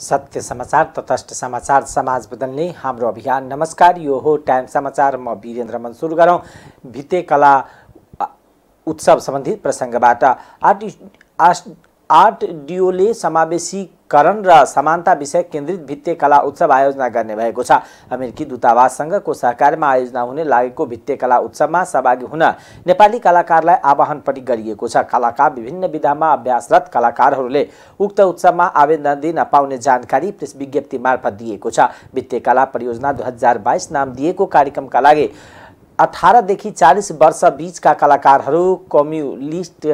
सत्य समाचार तटस्थ समाचार समाज बदल्ने हाम्रो अभियान नमस्कार यो हो टाइम समाचार म वीरेन्द्र मन गरौँ भित्ते कला उत्सव सम्बन्धित प्रसङ्गबाट आर्ट आर्ट आर्ट समावेशी करण र समानता विषय केन्द्रित भित्ते कला उत्सव आयोजना गर्ने भएको छ अमेरिकी दूतावाससँगको सहकार्यमा आयोजना हुने लागेको भित्ते कला उत्सवमा सहभागी हुन नेपाली कलाकारलाई आह्वान पनि गरिएको छ कलाकार विभिन्न विधामा अभ्यासरत कलाकारहरूले उक्त उत्सवमा आवेदन दिन पाउने जानकारी प्रेस विज्ञप्ति मार्फत दिएको छ भित्ते कला परियोजना दुई नाम दिएको कार्यक्रमका लागि अठारदेखि चालिस वर्ष बिचका कलाकारहरू कम्युनिस्ट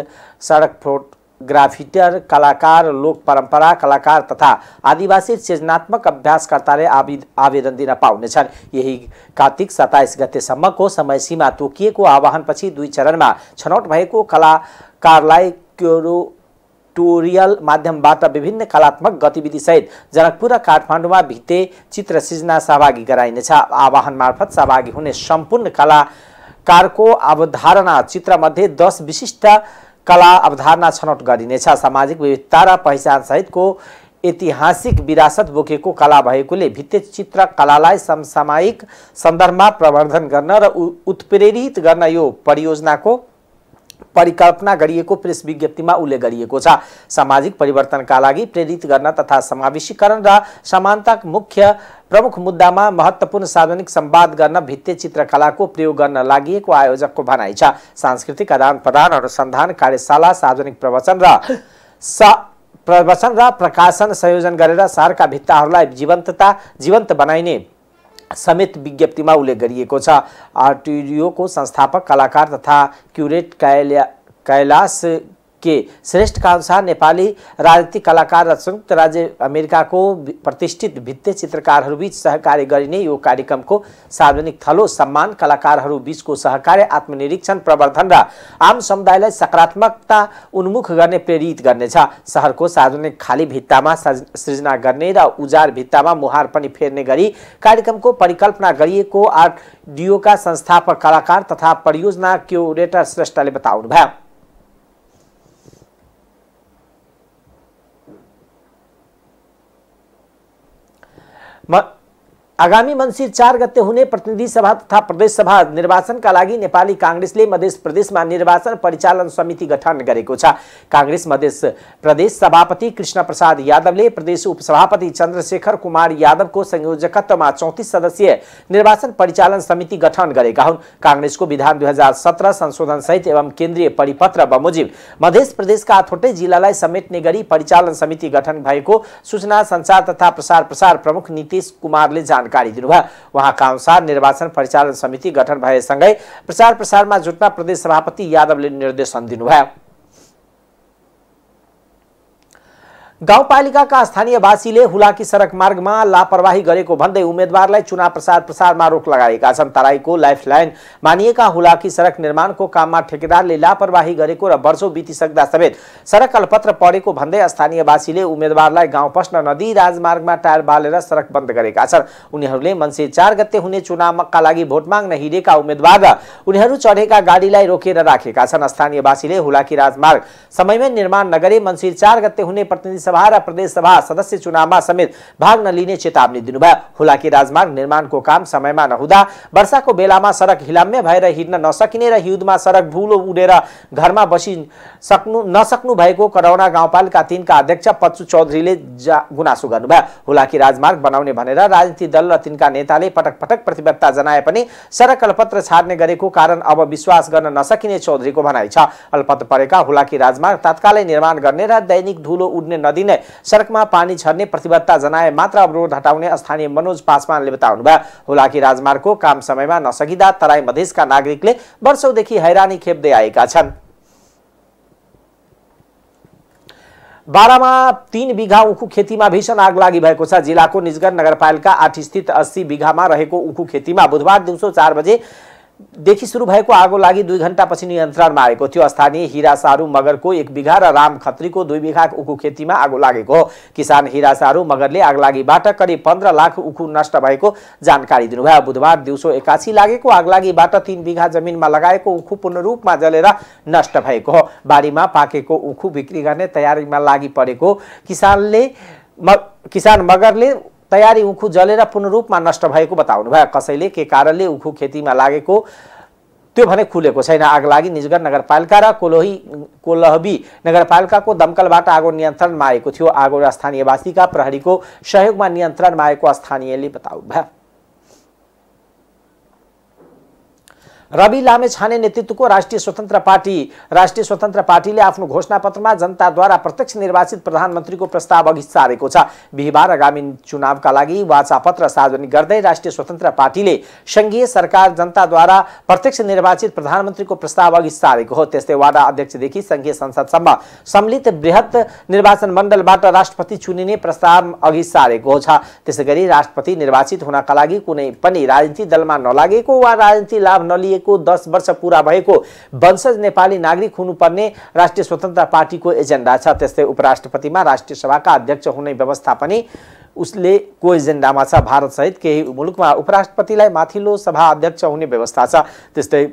सडक फोट ग्राफिटर कलाकार लोक परम्परा कलाकार तथा आदिवासी सृजनात्मक अभ्यासकर्ताले आवेदन दिन पाउनेछन् यही कार्तिक सत्ताइस गतेसम्मको समय सीमा तोकिएको आह्वानपछि दुई चरणमा छनौट भएको कलाकारलाई क्योरो माध्यमबाट विभिन्न कलात्मक गतिविधिसहित जनकपुर र काठमाडौँमा भित्ते चित्र सिर्जना सहभागी गराइनेछ आह्वान मार्फत सहभागी हुने सम्पूर्ण कलाकारको अवधारणा चित्रमध्ये दस विशिष्ट कला अवधारणा छनौट गरिनेछ सामाजिक विविधता र पहिचानसहितको ऐतिहासिक विरासत बोकेको कला भएकोले भित्ते कलालाई समसामयिक सन्दर्भमा प्रवर्धन गर्न र उत्प्रेरित गर्न यो परियोजनाको परिकल्पना गरिएको प्रेस विज्ञप्तिमा उल्लेख गरिएको छ सामाजिक परिवर्तनका लागि प्रेरित गर्न तथा समावेशीकरण र समानता मुख्य प्रमुख मुद्दामा महत्त्वपूर्ण सार्वजनिक संवाद गर्न भित्ते चित्रकलाको प्रयोग गर्न लागि आयोजकको भनाइ छ सांस्कृतिक आदान प्रदान अनुसन्धान कार्यशाला सार्वजनिक प्रवचन र सा प्रवचन र प्रकाशन संयोजन गरेर सारका भित्ताहरूलाई जीवन्तता जीवन्त बनाइने समेत विज्ञप्तिमा उल्लेख गरिएको छ को संस्थापक कलाकार तथा क्युरेट कैला कैलाश के श्रेष्ठका अनुसार नेपाली राजनीतिक कलाकार र संयुक्त राज्य अमेरिकाको प्रतिष्ठित भित्ते चित्रकारहरूबीच सहकार्य गरिने यो कार्यक्रमको सार्वजनिक थलो सम्मान कलाकारहरू बीचको सहकार्य आत्मनिरीक्षण प्रवर्धन र आम समुदायलाई सकारात्मकता उन्मुख गर्ने प्रेरित गर्नेछ सहरको सार्वजनिक खाली भित्तामा सृजना गर्ने र उजार भित्तामा मुहार पनि फेर्ने गरी कार्यक्रमको परिकल्पना गरिएको आर्ट डिओका संस्थापक कलाकार तथा परियोजना क्युरेटर श्रेष्ठले बताउनुभयो my, आगामी मंसिर चार गते हुने प्रतिनिधि सभा तथा प्रदेश सभा का लागि नेपाली काङ्ग्रेसले प्रदेश में निर्वाचन परिचालन समिति गठन कांग्रेस छ प्रदेश सभापति कृष्ण प्रसाद ने प्रदेश उपसभापति चंद्रशेखर कुमार यादवको में चौतीस सदस्यीय निर्वाचन परिचालन समिति गठन करेस को विधान दुई हजार संशोधन सहित एवं केन्द्रीय परिपत्र बमोजिम प्रदेश का थोटे जिला समेटने गरी परिचालन समिति गठन सूचना संचार तथा प्रसार प्रसार प्रमुख नीतीश कुमार जान जानकारी दिनुभयो उहाँका अनुसार निर्वाचन परिचालन समिति गठन भएसँगै प्रचार प्रसारमा जुट्न प्रदेश सभापति यादवले निर्देशन दिनुभयो गाउँपालिकाका स्थानीयवासीले हुलाकी सडक मार्गमा लापरवाही गरेको भन्दै उम्मेद्वारलाई चुनाव प्रचार प्रसारमा रोक लगाएका छन् तराईको लाइफलाइन मानिएका हुलाकी सडक निर्माणको काममा ठेकेदारले लापरवाही गरेको र वर्षौँ बितिसक्दा समेत सडक अलपत्र परेको भन्दै स्थानीयवासीले उम्मेद्वारलाई गाउँ पस्न नदी राजमार्गमा टायर बालेर सडक बन्द गरेका छन् उनीहरूले मन्से चार गते हुने चुनावका लागि भोट माग्न हिँडेका उम्मेद्वार र उनीहरू चढेका गाडीलाई रोकेर राखेका छन् स्थानीयवासीले हुलाकी राजमार्ग समयमै निर्माण नगरे मन्सिर चार गते हुने प्रतिनिधि सभा र प्रदेश सभा सदस्य चुनावमा समेत भाग नलिने चेतावनी दिनुभयो हुलाकी राजमार्ग निर्माणको काम समयमा नहुँदा वर्षाको बेलामा सडक हिलाम्य भएर हिँड्न नसकिने र हिउँदमा सडक धुलो उडेर घरमा बसी सक्नु नसक्नु भएको करौना गाउँपालिका तिनका अध्यक्ष पच्चु चौधरीले गुनासो गर्नुभयो हुलाकी राजमार्ग बनाउने भनेर राजनीतिक राजनीति दल र तिनका नेताले पटक पटक प्रतिबद्धता जनाए पनि सडक अलपत्र छाड्ने गरेको कारण अब विश्वास गर्न नसकिने चौधरीको भनाइ छ अलपत्र परेका हुलाकी राजमार्ग तत्कालै निर्माण गर्ने र दैनिक धुलो उड्ने नदिन सडकमा पानी झर्ने प्रतिबद्धता जनाए मात्र अवरोध हटाउने स्थानीय मनोज पासवानले भयो हुलाकी राजमार्गको काम समयमा नसकिँदा तराई मधेसका नागरिकले वर्षौँदेखि हैरानी खेप्दै आएका छन् बारामा तीन बिघा उखु खेतीमा भीषण आग लागि भएको छ जिल्लाको निजगढ नगरपालिका आठ स्थित अस्सी बिघामा रहेको उखु खेतीमा बुधबार दिउँसो चार बजे देखि सुरु भएको आगो लागि दुई घन्टापछि नियन्त्रणमा आएको थियो स्थानीय हिरा सारू मगरको एक बिघा र राम खत्रीको दुई बिघा उखु खेतीमा आगो लागेको किसान हिरा सारू मगरले आगलागीबाट करिब पन्ध्र लाख उखु नष्ट भएको जानकारी दिनुभयो बुधबार दिउँसो एकासी लागेको आगलागीबाट तिन बिघा जमिनमा लगाएको उखु पूर्ण रूपमा जलेर नष्ट भएको हो बारीमा पाकेको उखु बिक्री गर्ने तयारीमा लागि परेको किसानले म किसान मगरले तयारी उखु जलेर पूर्ण रूपमा नष्ट भएको बताउनु भयो कसैले के कारणले उखु खेतीमा लागेको त्यो भने खुलेको छैन आग लागि निजगढ नगरपालिका र कोलोही कोलहबी नगरपालिकाको दमकलबाट आगो नियन्त्रणमा आएको थियो आगो र स्थानीयवासीका प्रहरीको सहयोगमा नियन्त्रणमा आएको स्थानीयले बताउनु भयो रवि लामे छाने नेतृत्वको राष्ट्रिय स्वतन्त्र पार्टी राष्ट्रिय स्वतन्त्र पार्टीले आफ्नो घोषणापत्रमा जनताद्वारा प्रत्यक्ष निर्वाचित प्रधानमन्त्रीको प्रस्ताव अघि सारेको छ बिहिबार आगामी चुनावका लागि वाचापत्र सार्वजनिक गर्दै राष्ट्रिय स्वतन्त्र पार्टीले सङ्घीय सरकार जनताद्वारा प्रत्यक्ष निर्वाचित प्रधानमन्त्रीको प्रस्ताव अघि सारेको हो त्यस्तै वाडा अध्यक्षदेखि सङ्घीय संसदसम्म सम्मिलित वृहत निर्वाचन मण्डलबाट राष्ट्रपति चुनिने प्रस्ताव अघि सारेको छ त्यसै गरी राष्ट्रपति निर्वाचित हुनका लागि कुनै पनि राजनीति दलमा नलागेको वा राजनीति लाभ नलिएको को दस वर्ष पुरा भएको वंशज नेपाली नागरिक हुनुपर्ने राष्ट्रिय स्वतन्त्र पार्टीको एजेन्डा छ त्यस्तै उपराष्ट्रपतिमा राष्ट्रिय सभाका अध्यक्ष हुने व्यवस्था पनि उसले को एजेन्डामा छ भारतसहित केही मुलुकमा उपराष्ट्रपतिलाई माथिल्लो सभा अध्यक्ष हुने व्यवस्था छ त्यस्तै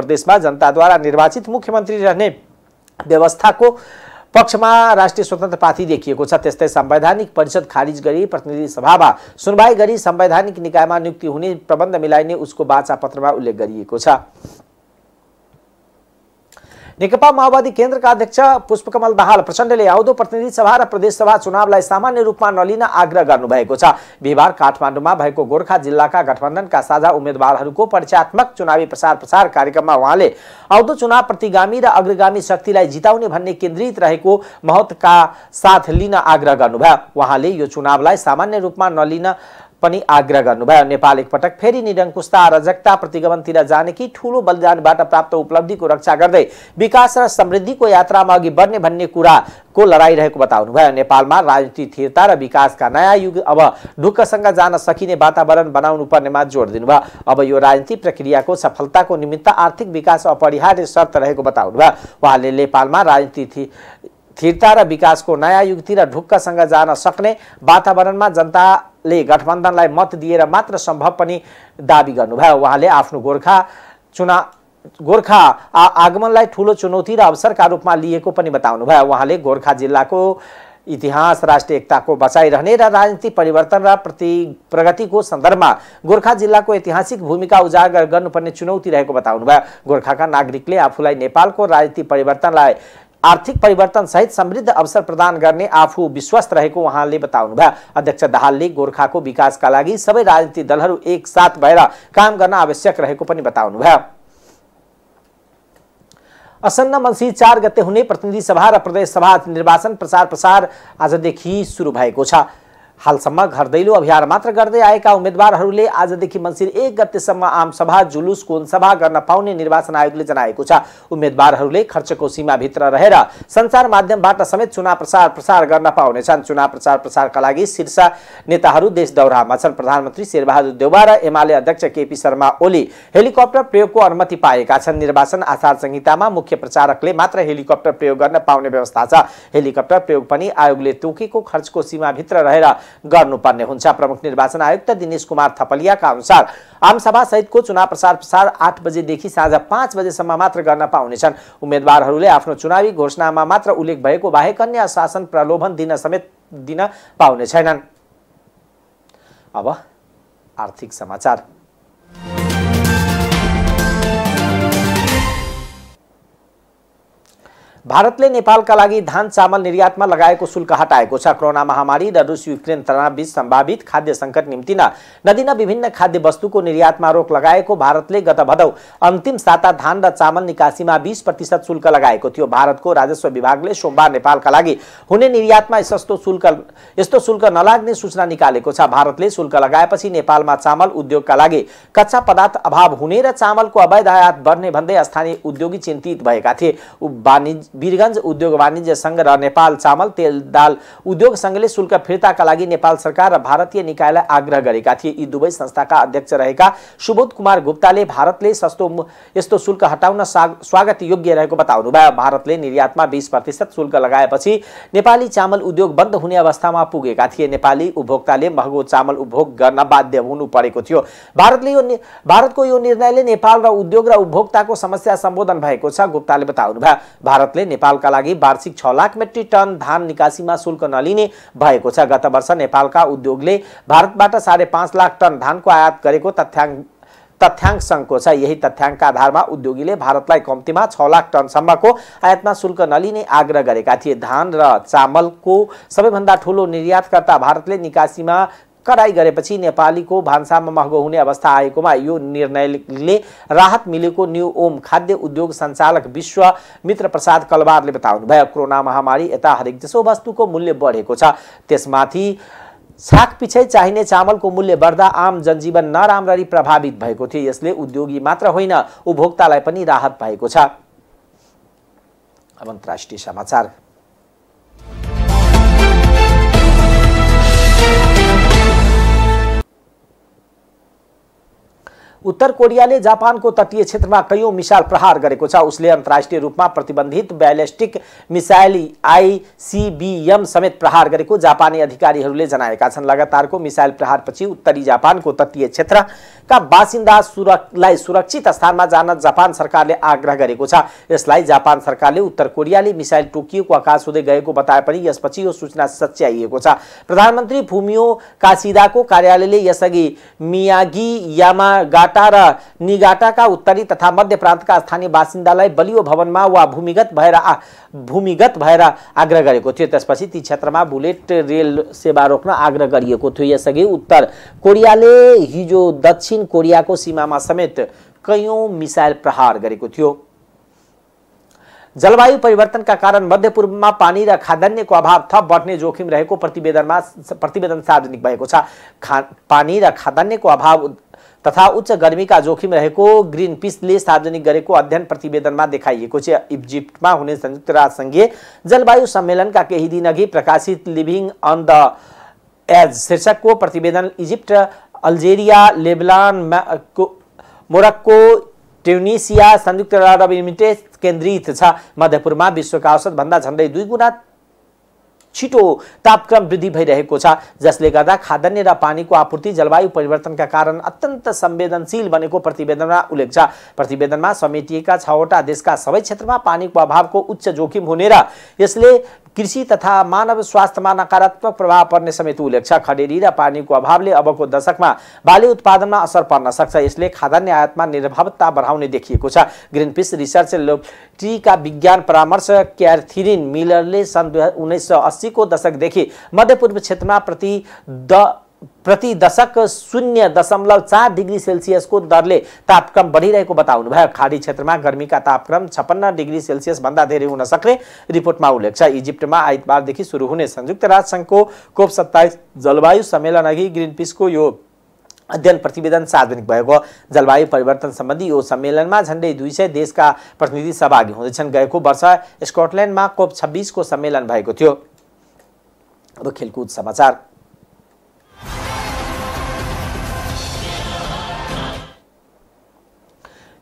प्रदेशमा जनताद्वारा निर्वाचित मुख्यमन्त्री रहने व्यवस्थाको पक्षमा राष्ट्रिय स्वतन्त्र पार्टी देखिएको छ त्यस्तै संवैधानिक परिषद खारिज गरी प्रतिनिधि सभामा सुनवाई गरी संवैधानिक निकायमा नियुक्ति हुने प्रबन्ध मिलाइने उसको वाचा पत्रमा उल्लेख गरिएको छ नेकपा माओवादी केन्द्रका अध्यक्ष पुष्पकमल दाहाल प्रचण्डले आउँदो प्रतिनिधि सभा र प्रदेशसभा चुनावलाई सामान्य रूपमा नलिन आग्रह गर्नुभएको छ बिहिबार काठमाडौँमा भएको गोर्खा जिल्लाका गठबन्धनका साझा उम्मेद्वारहरूको परिचयात्मक चुनावी प्रचार प्रसार कार्यक्रममा उहाँले आउँदो चुनाव प्रतिगामी र अग्रगामी शक्तिलाई जिताउने भन्ने केन्द्रित रहेको महत्त्वका साथ लिन आग्रह गर्नुभयो उहाँले यो चुनावलाई सामान्य रूपमा नलिन पनि आग्रह गर्नुभयो नेपाल एकपटक फेरि निरङ्कुशता अराजकता प्रतिगमनतिर जाने कि ठुलो बलिदानबाट प्राप्त उपलब्धिको रक्षा गर्दै विकास र समृद्धिको यात्रामा अघि बढ्ने भन्ने कुराको लडाइँ रहेको बताउनुभयो नेपालमा राजनीति स्थिरता र विकासका नयाँ युग अब ढुक्कसँग जान सकिने वातावरण बनाउनु पर्नेमा जोड दिनुभयो अब यो राजनीति प्रक्रियाको सफलताको निमित्त आर्थिक विकास अपरिहार्य शर्त रहेको बताउनुभयो उहाँले नेपालमा राजनीति स्थिरता र विकासको नयाँ युगतिर ढुक्कसँग जान सक्ने वातावरणमा जनता ले गठबन्धनलाई मत दिएर मात्र सम्भव पनि दावी गर्नुभयो उहाँले आफ्नो गोर्खा चुना गोर्खा आ, आगमनलाई ठुलो चुनौती र अवसरका रूपमा लिएको पनि बताउनुभयो उहाँले गोर्खा जिल्लाको इतिहास राष्ट्रिय एकताको बचाइरहने र रा राजनीतिक परिवर्तन र प्रति प्रगतिको सन्दर्भमा गोर्खा जिल्लाको ऐतिहासिक भूमिका उजागर गर्नुपर्ने चुनौती रहेको बताउनुभयो गोर्खाका नागरिकले आफूलाई नेपालको राजनीतिक परिवर्तनलाई आर्थिक परिवर्तन सहित समृद्ध अवसर प्रदान गर्ने आफू विश्वस्त रहेको उहाँले भयो अध्यक्ष दाहालले गोर्खाको विकासका लागि सबै राजनीतिक दलहरू एकसाथ भएर काम गर्न आवश्यक रहेको पनि भयो असन्न मसी चार गते हुने प्रतिनिधि सभा र प्रदेश सभा निर्वाचन प्रचार प्रसार आजदेखि सुरु भएको छ हालसम्म घर दैलो अभियान मात्र गर्दै आएका उम्मेद्वारहरूले आजदेखि मन्सिर एक गतेसम्म आमसभा जुलुस कोनसभा गर्न पाउने निर्वाचन आयोगले जनाएको छ उम्मेद्वारहरूले खर्चको सीमाभित्र रहेर सञ्चार माध्यमबाट समेत चुनाव प्रचार प्रसार गर्न पाउनेछन् चुनाव प्रचार प्रसारका लागि शीर्ष नेताहरू देश दौरामा छन् प्रधानमन्त्री शेरबहादुर देउवा र एमाले अध्यक्ष केपी शर्मा ओली हेलिकप्टर प्रयोगको अनुमति पाएका छन् निर्वाचन आचार संहितामा मुख्य प्रचारकले मात्र हेलिकप्टर प्रयोग गर्न पाउने व्यवस्था छ हेलिकप्टर प्रयोग पनि आयोगले तोकेको खर्चको सीमाभित्र रहेर गर्नुपर्ने हुन्छ प्रमुख निर्वाचन आयुक्त दिनेश कुमार थपलियाका अनुसार आमसभा सहितको चुनाव प्रचार प्रसार आठ बजेदेखि साँझ पाँच बजेसम्म मात्र गर्न पाउनेछन् उम्मेद्वारहरूले आफ्नो चुनावी घोषणामा मात्र उल्लेख भएको बाहेक अन्य शासन प्रलोभन दिन समेत दिन पाउने छैनन् अब आर्थिक समाचार भारतले नेपालका लागि धान चामल निर्यातमा लगाएको शुल्क हटाएको छ कोरोना महामारी र रुस युक्रेन तनावबीच सम्भावित खाद्य सङ्कट निम्ति नदिन विभिन्न खाद्य वस्तुको निर्यातमा रोक लगाएको भारतले गत भदौ अन्तिम साता धान र चामल निकासीमा बिस प्रतिशत शुल्क लगाएको थियो भारतको राजस्व विभागले सोमबार नेपालका लागि हुने निर्यातमा यस्तो शुल्क यस्तो शुल्क नलाग्ने सूचना निकालेको छ भारतले शुल्क लगाएपछि नेपालमा चामल उद्योगका लागि कच्चा पदार्थ अभाव हुने र चामलको अवैध आयात बढ्ने भन्दै स्थानीय उद्योगी चिन्तित भएका थिए वाणिज्य वीरगन्ज उद्योग वाणिज्य सङ्घ र नेपाल चामल तेल दाल उद्योग सङ्घले शुल्क फिर्ताका लागि नेपाल सरकार र भारतीय निकायलाई आग्रह गरेका थिए यी दुवै संस्थाका अध्यक्ष रहेका सुबोध कुमार गुप्ताले भारतले सस्तो यस्तो शुल्क हटाउन स्वागत योग्य रहेको बताउनुभयो भारतले निर्यातमा बिस प्रतिशत शुल्क लगाएपछि नेपाली चामल उद्योग बन्द हुने अवस्थामा पुगेका थिए नेपाली उपभोक्ताले महँगो चामल उपभोग गर्न बाध्य हुनु परेको थियो भारतले यो भारतको यो निर्णयले नेपाल र उद्योग र उपभोक्ताको समस्या सम्बोधन भएको छ गुप्ताले बताउनुभयो भारतले सरकारले नेपालका लागि वार्षिक छ लाख मेट्रिक टन धान निकासीमा शुल्क नलिने भएको छ गत वर्ष नेपालका उद्योगले भारतबाट साढे पाँच लाख टन धानको आयात गरेको तथ्याङ्क तथ्याङ्क सङ्घको छ यही तथ्याङ्कका आधारमा उद्योगीले भारतलाई कम्तीमा छ लाख टनसम्मको आयातमा शुल्क नलिने आग्रह गरेका थिए धान र चामलको सबैभन्दा ठुलो निर्यातकर्ता भारतले निकासीमा कडाई गरेपछि नेपालीको भान्सामा महँगो हुने अवस्था आएकोमा यो निर्णयले राहत मिलेको न्यू ओम खाद्य उद्योग सञ्चालक विश्व मित्र प्रसाद कलवारले बताउनुभयो कोरोना महामारी यता हरेक जसो वस्तुको मूल्य बढेको छ त्यसमाथि छाक पिछै चाहिने चामलको मूल्य बढ्दा आम जनजीवन नराम्ररी प्रभावित भएको थियो यसले उद्योगी मात्र होइन उपभोक्तालाई पनि राहत पाएको छ अब अन्तर्राष्ट्रिय समाचार उत्तर कोरियाले जापानको तटीय क्षेत्रमा कैयौँ मिसाइल प्रहार गरेको छ उसले अन्तर्राष्ट्रिय रूपमा प्रतिबन्धित ब्यालेस्टिक मिसाइल आइसिबिएम समेत प्रहार गरेको जापानी अधिकारीहरूले जनाएका छन् लगातारको मिसाइल प्रहारपछि उत्तरी जापानको तटीय क्षेत्रका बासिन्दा सुरलाई सुरक्षित स्थानमा जान जापान सरकारले आग्रह गरेको छ यसलाई जापान सरकारले उत्तर कोरियाले मिसाइल टोकिएको आकाश हुँदै गएको बताए पनि यसपछि यो सूचना सच्याइएको छ प्रधानमन्त्री फुमियो कासिदाको कार्यालयले यसअघि मियागी यामागाट निगाटा र निगाटाका उत्तरी तथा मध्य प्रान्तका स्थानीय बासिन्दालाई बलियो भवनमा वा भूमिगत भएर भूमिगत भएर आग्रह गरेको थियो त्यसपछि ती क्षेत्रमा बुलेट रेल सेवा रोक्न आग्रह गरिएको थियो यसअघि उत्तर कोरियाले हिजो दक्षिण कोरियाको सीमामा समेत कैयौँ मिसाइल प्रहार गरेको थियो जलवायु परिवर्तनका कारण मध्यपूर्वमा पानी र खाद्यान्नको अभाव थप बढ्ने जोखिम रहेको प्रतिवेदनमा प्रतिवेदन सार्वजनिक भएको छ खा पानी र खाद्यान्नको अभाव तथा उच्च गर्मीका जोखिम रहेको ग्रिन पिसले सार्वजनिक गरेको अध्ययन प्रतिवेदनमा देखाइएको छ इजिप्टमा हुने संयुक्त राष्ट्र सङ्घीय जलवायु सम्मेलनका केही दिनअघि प्रकाशित लिभिङ अन द एज शीर्षकको प्रतिवेदन Egypt Algeria Lebanon Morocco Tunisia संयुक्त अरब इमिरेट्स केन्द्रित छ मध्यपुरमा विश्वका औसतभन्दा झन्डै दुई गुणा छिटो तापक्रम वृद्धि भइरहेको छ जसले गर्दा खाद्यान्न र पानीको आपूर्ति जलवायु परिवर्तन का कारण अत्यंत संवेदनशील बने प्रतिवेदन में उल्लेख छ में समेटिएका छवटा में सबै को अभाव को उच्च जोखिम होने इसलिए कृषि तथा मानव स्वास्थ्यमा नकारात्मक प्रभाव पर्ने समेत उल्लेख छ खडेरी र पानीको अभावले अबको दशकमा बाली उत्पादनमा असर पर्न सक्छ यसले खाद्यान्न आयातमा निर्भरता बढाउने देखिएको छ पिस रिसर्च लेबोरेटरीका विज्ञान परामर्श क्यारथिरिन मिलरले सन् उन्नाइस सय अस्सीको दशकदेखि मध्यपूर्व क्षेत्रमा प्रति द प्रति दशक शून्य दशमलव चार डिग्री सेल्सियसको दरले तापक्रम बढिरहेको बताउनुभयो खाडी क्षेत्रमा गर्मीका तापक्रम छप्पन्न डिग्री सेल्सियसभन्दा धेरै हुन सक्ने रिपोर्टमा उल्लेख छ इजिप्टमा आइतबारदेखि सुरु हुने संयुक्त राष्ट्रसङ्घको कोप सत्ताइस जलवायु सम्मेलन अघि पिसको यो अध्ययन प्रतिवेदन सार्वजनिक भएको जलवायु परिवर्तन सम्बन्धी यो सम्मेलनमा झन्डै दुई सय देशका प्रतिनिधि सहभागी हुँदैछन् गएको वर्ष स्कटल्यान्डमा कोप छब्बिसको सम्मेलन भएको थियो अब खेलकुद समाचार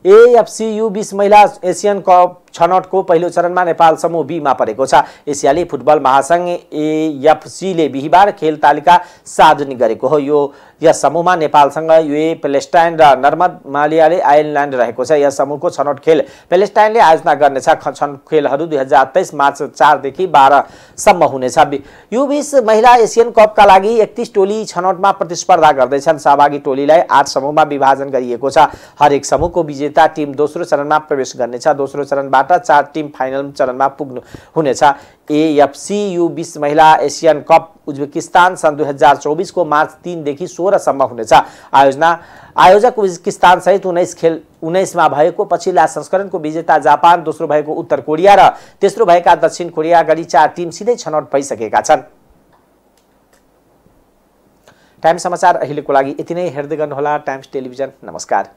यु बिस महिला एसियन कप छनौटको पहिलो चरणमा नेपाल समूह बीमा परेको छ एसियाली फुटबल महासङ्घ एएफसीले बिहिबार खेल तालिका सार्वजनिक गरेको हो यो यस समूहमा नेपालसँग युए पेलेस्टाइन र नर्मद मालियाले आयरल्यान्ड रहेको छ यस समूहको छनौट खेल पेलेस्टाइनले आयोजना गर्नेछ छनौट खेलहरू दुई हजार तेइस मार्च चारदेखि बाह्रसम्म हुनेछ यु बिस महिला एसियन कपका लागि एकतिस टोली छनौटमा प्रतिस्पर्धा गर्दैछन् सहभागी टोलीलाई आठ समूहमा विभाजन गरिएको छ हरेक समूहको विजेता विजेता टिम दोस्रो चरणमा प्रवेश गर्नेछ दोस्रो चरणबाट चार टिम फाइनल चरणमा पुग्नु हुनेछ एएफसी यु बिस महिला एसियन कप उज्बेकिस्तान सन् दुई हजार चौबिसको मार्च तिनदेखि सोह्रसम्म हुनेछ आयोजना आयोजक उज्बेकिस्तान सहित उन्नाइस खेल उन्नाइसमा भएको पछिल्ला संस्करणको विजेता जापान दोस्रो भएको उत्तर कोरिया र तेस्रो भएका दक्षिण कोरिया गरी चार टिम सिधै छनौट भइसकेका छन् टाइम समाचार अहिलेको लागि यति नै हेर्दै गर्नुहोला टाइम्स टेलिभिजन नमस्कार